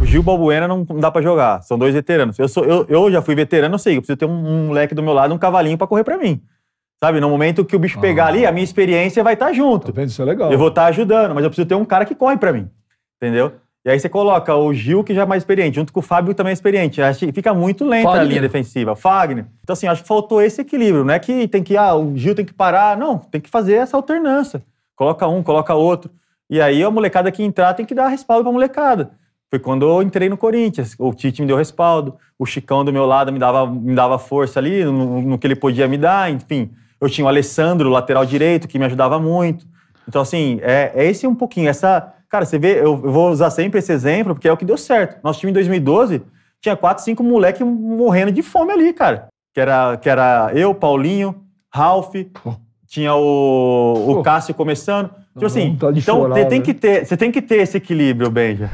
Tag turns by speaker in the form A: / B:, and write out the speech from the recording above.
A: O Gil Balbuena não dá para jogar, são dois veteranos. Eu, sou, eu, eu já fui veterano, eu sei, eu preciso ter um, um leque do meu lado, um cavalinho para correr para mim. Sabe, no momento que o bicho pegar ah. ali, a minha experiência vai estar tá junto. Depende, isso é legal. Eu vou estar tá ajudando, mas eu preciso ter um cara que corre para mim. Entendeu? E aí você coloca o Gil, que já é mais experiente, junto com o Fábio, que também é experiente. que fica muito lenta Fagner. a linha defensiva. Fagner. Então, assim, acho que faltou esse equilíbrio. Não é que tem que, ah, o Gil tem que parar. Não, tem que fazer essa alternância. Coloca um, coloca outro. E aí a molecada que entrar tem que dar respaldo pra molecada. Foi quando eu entrei no Corinthians. O Tite me deu respaldo, o Chicão do meu lado me dava, me dava força ali, no, no que ele podia me dar, enfim. Eu tinha o Alessandro, lateral direito, que me ajudava muito. Então, assim, é, é esse um pouquinho, essa... Cara, você vê, eu, eu vou usar sempre esse exemplo, porque é o que deu certo. Nosso time em 2012 tinha quatro, cinco moleque morrendo de fome ali, cara. Que era, que era eu, Paulinho, Ralph, tinha o, o Cássio começando. Tipo assim, tá então chorar, tem, né? que ter, você tem que ter esse equilíbrio, Benja.